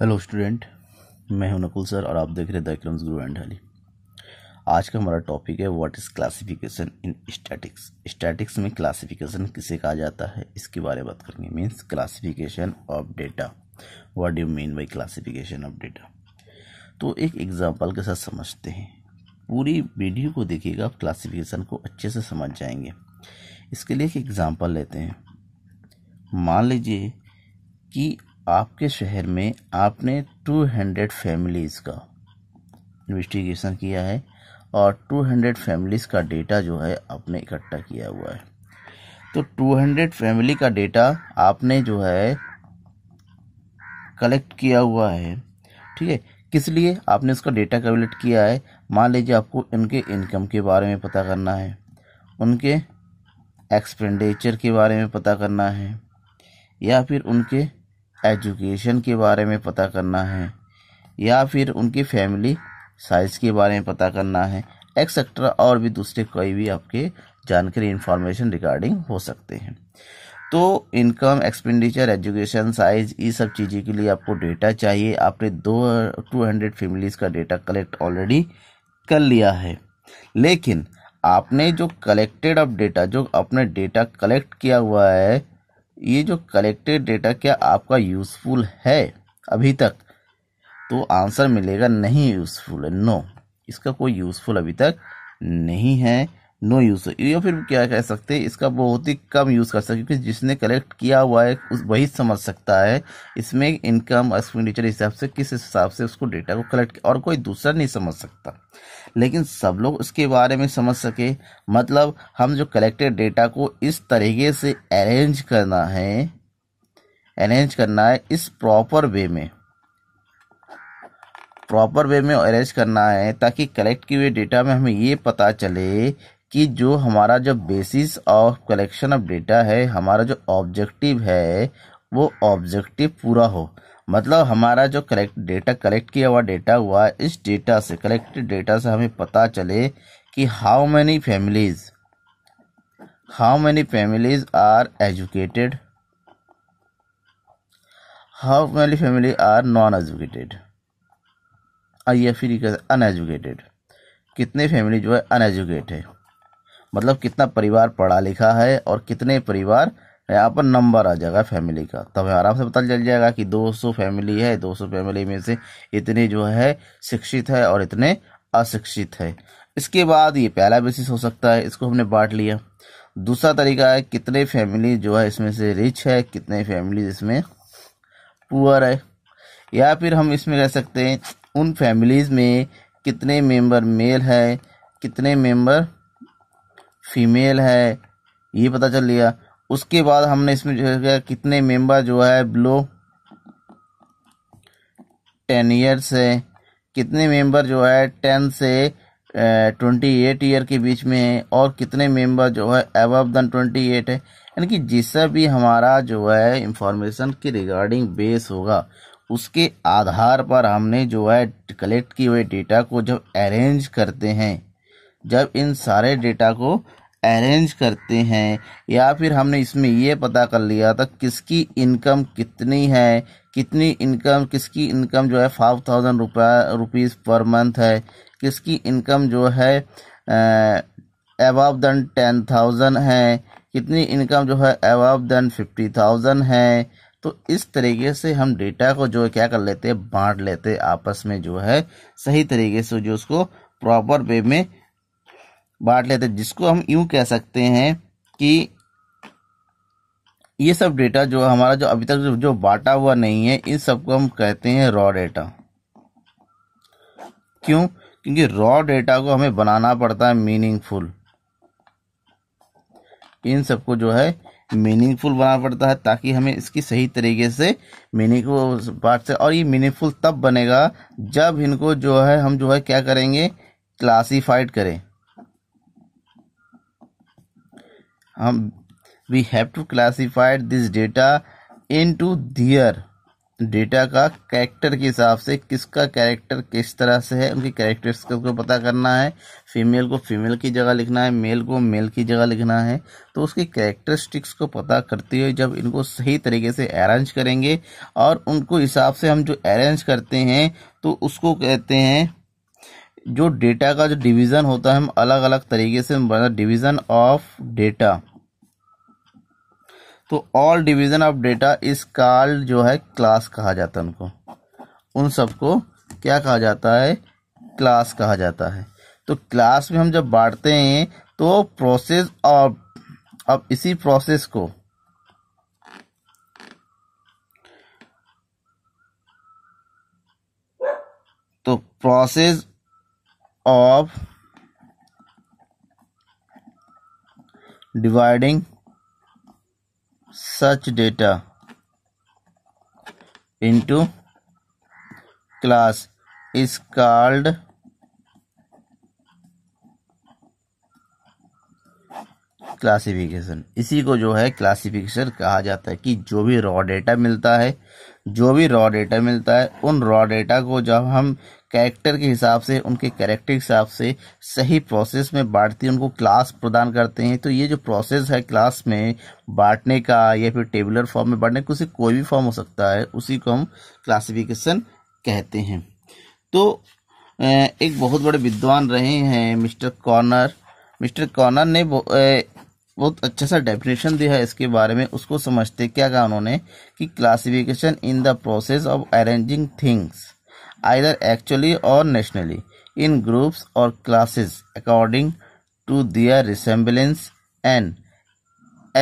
hello student मैं हूं Nakul sir और आप देख रहे हैं क्रम्स गुरु एंड हली आज का हमारा टॉपिक है what is classification in statistics statistics में क्लासिफिकेशन किसे कहा जाता है इसके बारे में बात करेंगे means classification of data what do mean by classification of data तो एक एग्जाम्पल के साथ समझते हैं पूरी वीडियो को देखिएगा आप क्लासीफिकेशन को अच्छे से समझ जाएंगे इसके लिए एक एग्ज़ाम्पल लेते हैं मान लीजिए कि आपके शहर में आपने 200 फैमिलीज़ का इन्वेस्टिगेशन किया है और 200 फैमिलीज़ का डेटा जो है आपने इकट्ठा किया हुआ है तो 200 फैमिली का डेटा आपने जो है कलेक्ट किया हुआ है ठीक है किस लिए आपने उसका डेटा कलेक्ट किया है मान लीजिए आपको उनके इनकम के बारे में पता करना है उनके एक्सपेंडिचर के बारे में पता करना है या फिर उनके एजुकेशन के बारे में पता करना है या फिर उनकी फैमिली साइज़ के बारे में पता करना है एक्सेट्रा और भी दूसरे कोई भी आपके जानकारी इन्फॉर्मेशन रिगार्डिंग हो सकते हैं तो इनकम एक्सपेंडिचर एजुकेशन साइज ये सब चीज़ें के लिए आपको डेटा चाहिए आपने दो टू हंड्रेड फैमिलीज़ का डेटा कलेक्ट ऑलरेडी कर लिया है लेकिन आपने जो कलेक्टेड ऑफ डेटा जो आपने डेटा कलेक्ट किया हुआ है ये जो कलेक्टेड डेटा क्या आपका यूज़फुल है अभी तक तो आंसर मिलेगा नहीं यूज़फुल है नो इसका कोई यूज़फुल अभी तक नहीं है नो यूज़ या फिर क्या कह सकते हैं इसका बहुत ही कम यूज़ कर सकते क्योंकि जिसने कलेक्ट किया हुआ है उस वही समझ सकता है इसमें इनकम एक्सपेंडिचर हिसाब से किस हिसाब से उसको डेटा को कलेक्ट और कोई दूसरा नहीं समझ सकता लेकिन सब लोग उसके बारे में समझ सके मतलब हम जो कलेक्टेड डेटा को इस तरीके से अरेंज करना है अरेंज करना है इस प्रॉपर वे में प्रॉपर वे में अरेंज करना है ताकि कलेक्ट किए हुए डेटा में हमें ये पता चले कि जो हमारा जो basis of collection of data है हमारा जो ऑब्जेक्टिव है वो ऑब्जेक्टिव पूरा हो मतलब हमारा जो कलेक्ट डेटा कलेक्ट किया हुआ डेटा हुआ इस डेटा से कलेक्टेड डेटा से हमें पता चले कि how many families how many families are educated how many family are non educated या फिर अनएजुकेटेड कितने फैमिली जो है अनएजुकेट है मतलब कितना परिवार पढ़ा लिखा है और कितने परिवार यहाँ पर नंबर आ जाएगा फैमिली का तब आराम से पता चल जाएगा कि 200 फैमिली है 200 फैमिली में से इतने जो है शिक्षित है और इतने अशिक्षित है इसके बाद ये पहला बेसिस हो सकता है इसको हमने बांट लिया दूसरा तरीका है कितने फैमिली जो है इसमें से रिच है कितने फैमिली इसमें पुअर है या फिर हम इसमें कह सकते हैं उन फैमिलीज़ में कितने मेंबर मेल है कितने मेंबर फीमेल है ये पता चल लिया उसके बाद हमने इसमें जो है कितने मेंबर जो है बिलो टेन ईयर से कितने मेंबर जो है टेन से ट्वेंटी एट ईयर के बीच में है और कितने मेंबर जो है एबव दन ट्वेंटी एट है यानी कि जिससे भी हमारा जो है इंफॉर्मेशन के रिगार्डिंग बेस होगा उसके आधार पर हमने जो है कलेक्ट किए हुए डेटा को जब अरेंज करते हैं जब इन सारे डेटा को अरेंज करते हैं या फिर हमने इसमें ये पता कर लिया था किसकी इनकम कितनी है कितनी इनकम किसकी इनकम जो है फाइव थाउजेंड रुपया रुपीज़ पर मंथ है किसकी इनकम जो है एबाव दैन टेन थाउजेंड है कितनी इनकम जो है एबाव देन फिफ्टी थाउजेंड है तो इस तरीके से हम डेटा को जो है क्या कर लेते हैं बांट लेते आपस में जो है सही तरीके से जो उसको प्रॉपर वे में बांट लेते हैं जिसको हम यूं कह सकते हैं कि ये सब डेटा जो हमारा जो अभी तक जो, जो बांटा हुआ नहीं है इन सबको हम कहते हैं रॉ डेटा क्यों क्योंकि रॉ डेटा को हमें बनाना पड़ता है मीनिंगफुल इन सबको जो है मीनिंगफुल बनाना पड़ता है ताकि हमें इसकी सही तरीके से मीनिंगफुल पार्ट से और ये मीनिंगफुल तब बनेगा जब इनको जो है हम जो है क्या करेंगे क्लासीफाइड करें we have to classified this data into their data का कैरेक्टर के हिसाब से किसका कैरेक्टर किस तरह से है उनके कैरेक्टर्स को पता करना है फीमेल को फीमेल की जगह लिखना है मेल को मेल की जगह लिखना है तो उसके कैरेक्टरिस्टिक्स को पता करते हुए जब इनको सही तरीके से अरेंज करेंगे और उनको हिसाब से हम जो अरेंज करते हैं तो उसको कहते हैं जो डेटा का जो डिवीज़न होता है हम अलग अलग तरीके से डिवीज़न ऑफ डेटा तो all division of data is called जो है क्लास कहा जाता है उनको उन सबको क्या कहा जाता है क्लास कहा जाता है तो क्लास में हम जब बांटते हैं तो प्रोसेस ऑफ अब इसी प्रोसेस को तो process of dividing such data into class is called classification इसी को जो है क्लासिफिकेशन कहा जाता है कि जो भी रॉ डेटा मिलता है जो भी रॉ डेटा मिलता है उन रॉ डेटा को जब हम कैरेक्टर के हिसाब से उनके कैरेक्टर के हिसाब से सही प्रोसेस में बांटते हैं उनको क्लास प्रदान करते हैं तो ये जो प्रोसेस है क्लास में बांटने का या फिर टेबुलर फॉर्म में बांटने का उसे कोई भी फॉर्म हो सकता है उसी को हम क्लासिफिकेशन कहते हैं तो एक बहुत बड़े विद्वान रहे हैं मिस्टर कॉर्नर मिस्टर कॉर्नर ने बहुत अच्छा सा डेफिनेशन दिया है इसके बारे में उसको समझते क्या कहा उन्होंने कि classification in the process of arranging things either actually और नेशनली इन ग्रुप्स और classes according to their resemblance and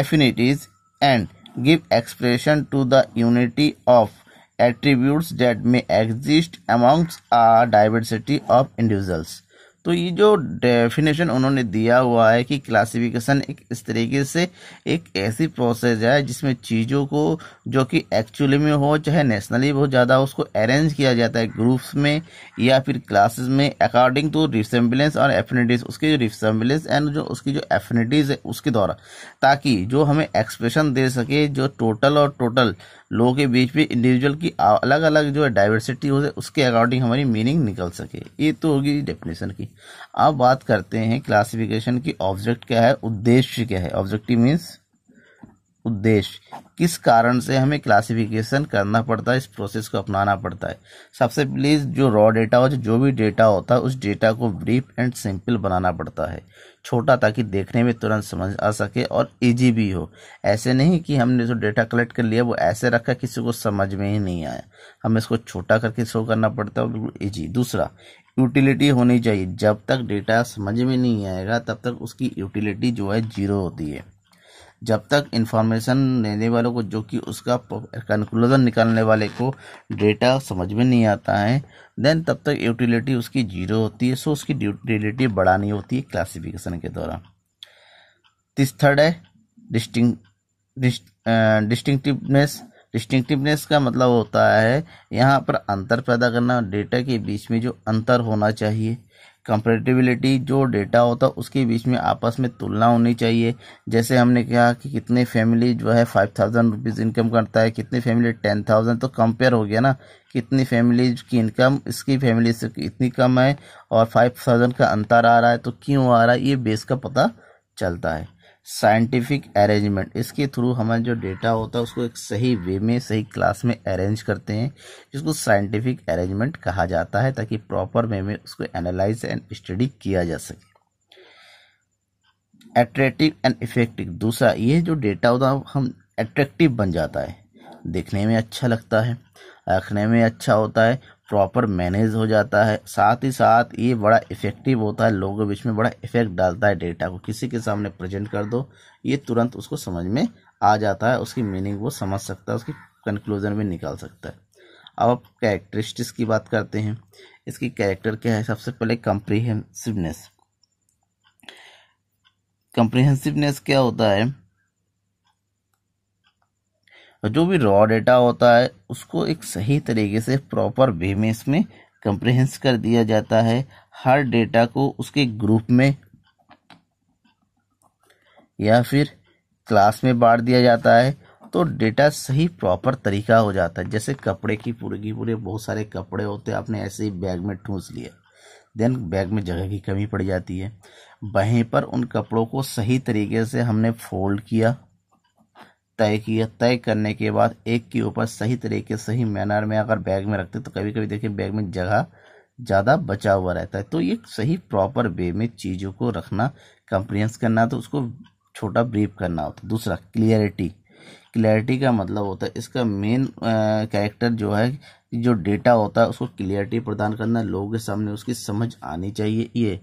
affinities and give expression to the unity of attributes that may exist amongst a diversity of individuals तो ये जो definition उन्होंने दिया हुआ है कि क्लासिफिकेशन एक इस तरीके से एक ऐसी प्रोसेस है जिसमें चीज़ों को जो कि एक्चुअली में हो चाहे नेशनली बहुत ज़्यादा हो उसको अरेंज किया जाता है ग्रुप्स में या फिर क्लासेस में अकॉर्डिंग टू रिसम्बलेंस और एफिनिटीज उसकी जो रिसम्बलेंस एंड जो उसकी जो एफिनिटीज है उसके द्वारा ताकि जो हमें एक्सप्रेशन दे सके जो टोटल और टोटल लोगों के बीच में इंडिविजुअल की अलग अलग जो है डाइवर्सिटी हो जाए उसके अकॉर्डिंग हमारी मीनिंग निकल सके ये तो होगी डेफिनेशन की अब बात करते हैं क्लासिफिकेशन की ऑब्जेक्ट क्या है उद्देश्य क्या है ऑब्जेक्टिव मीन्स उद्देश्य किस कारण से हमें क्लासिफिकेशन करना पड़ता है इस प्रोसेस को अपनाना पड़ता है सबसे प्लीज जो रॉ डेटा हो जो भी डेटा होता है उस डेटा को ब्रीफ एंड सिंपल बनाना पड़ता है छोटा ताकि देखने में तुरंत समझ आ सके और इजी भी हो ऐसे नहीं कि हमने जो डेटा कलेक्ट कर लिया वो ऐसे रखा किसी को समझ में ही नहीं आया हमें इसको छोटा करके शो करना पड़ता है बिल्कुल ईजी दूसरा यूटिलिटी होनी चाहिए जब तक डेटा समझ में नहीं आएगा तब तक उसकी यूटिलिटी जो है जीरो होती है जब तक इंफॉर्मेशन लेने वालों को जो कि उसका कंक्लूजन निकालने वाले को डेटा समझ में नहीं आता है देन तब तक यूटिलिटी उसकी जीरो होती है सो उसकी यूटिलिटी बढ़ानी होती है क्लासिफिकेशन के दौरान तीस थर्ड है डिस्टिंग डिस्टिंक्टिवनेस डिस्टिंगटिवनेस का मतलब होता है यहाँ पर अंतर पैदा करना डेटा के बीच में जो अंतर होना चाहिए कंपेटिबिलिटी जो डेटा होता है उसके बीच में आपस में तुलना होनी चाहिए जैसे हमने कहा कि कितने फैमिली जो है फाइव थाउजेंड रुपीज़ इनकम करता है कितनी फैमिली टेन थाउजेंड तो कंपेयर हो गया ना कितनी फैमिलीज की इनकम इसकी फैमिली से इतनी कम है और फाइव थाउजेंड का अंतर आ रहा है तो क्यों आ रहा है ये बेस का पता चलता है साइंटिफिक अरेंजमेंट इसके थ्रू हमारा जो डेटा होता है उसको एक सही वे में सही क्लास में अरेंज करते हैं जिसको साइंटिफिक अरेंजमेंट कहा जाता है ताकि प्रॉपर वे में उसको एनालाइज एंड स्टडी किया जा सके एट्रेक्टिव एंड इफेक्टिव दूसरा ये जो डेटा होता है हम एट्रैक्टिव बन जाता है देखने में अच्छा लगता है रखने में अच्छा होता है प्रॉपर मैनेज हो जाता है साथ ही साथ ये बड़ा इफेक्टिव होता है लोगों के बीच में बड़ा इफेक्ट डालता है डेटा को किसी के सामने प्रेजेंट कर दो ये तुरंत उसको समझ में आ जाता है उसकी मीनिंग वो समझ सकता है उसकी कंक्लूजन भी निकाल सकता है अब आप कैरेक्टरिस्टिक्स की बात करते हैं इसकी कैरेक्टर क्या है सबसे पहले कंप्रीहेंसिवनेस कंप्रीहेंसिवनेस क्या होता है जो भी रॉ डेटा होता है उसको एक सही तरीके से प्रॉपर वे में इसमें कंप्रहेंस कर दिया जाता है हर डेटा को उसके ग्रुप में या फिर क्लास में बांट दिया जाता है तो डेटा सही प्रॉपर तरीका हो जाता है जैसे कपड़े की पूरे की पूरे बहुत सारे कपड़े होते हैं आपने ऐसे ही बैग में ठूंस लिया देन बैग में जगह की कमी पड़ जाती है वहीं पर उन कपड़ों को सही तरीके से हमने फोल्ड किया तय किया तय करने के बाद एक के ऊपर सही तरीके सही मैनर में अगर बैग में रखते तो कभी कभी देखिए बैग में जगह ज़्यादा बचा हुआ रहता है तो ये सही प्रॉपर वे में चीज़ों को रखना कंप्रियंस करना तो उसको छोटा ब्रीफ करना होता है दूसरा क्लियरिटी क्लियरिटी का मतलब होता है इसका मेन कैरेक्टर जो है जो डेटा होता है उसको क्लियरिटी प्रदान करना लोगों के सामने उसकी समझ आनी चाहिए ये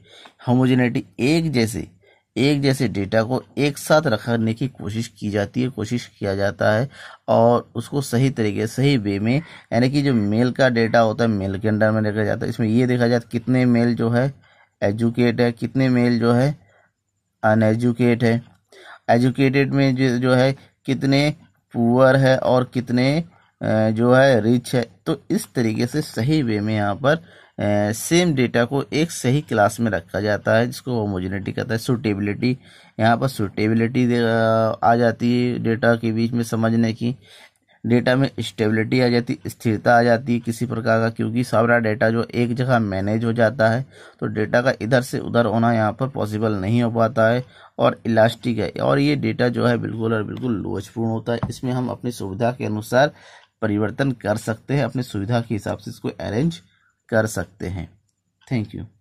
होमोजेनिटी एक जैसे एक जैसे डेटा को एक साथ रखने की कोशिश की जाती है कोशिश किया जाता है और उसको सही तरीके सही वे में यानी कि जो मेल का डेटा होता है मेल के अंडर में देखा जाता है इसमें ये देखा जाता है कितने मेल जो है एजुकेट है कितने मेल जो है अनएजुकेट है एजुकेटेड में जो जो है कितने पुअर है और कितने जो है रिच है तो इस तरीके से सही वे में यहाँ पर सेम डेटा को एक सही क्लास में रखा जाता है जिसको होमोजेनिटी कहता है सुटेबिलिटी यहाँ पर सुटेबिलिटी आ जाती है डेटा के बीच में समझने की डेटा में स्टेबिलिटी आ जाती स्थिरता आ जाती है किसी प्रकार का क्योंकि सारा डेटा जो एक जगह मैनेज हो जाता है तो डेटा का इधर से उधर होना यहाँ पर पॉसिबल नहीं हो पाता है और इलास्टिक है और ये डेटा जो है बिल्कुल और बिल्कुल लोचपूर्ण होता है इसमें हम अपनी सुविधा के अनुसार परिवर्तन कर सकते हैं अपनी सुविधा के हिसाब से इसको अरेंज कर सकते हैं थैंक यू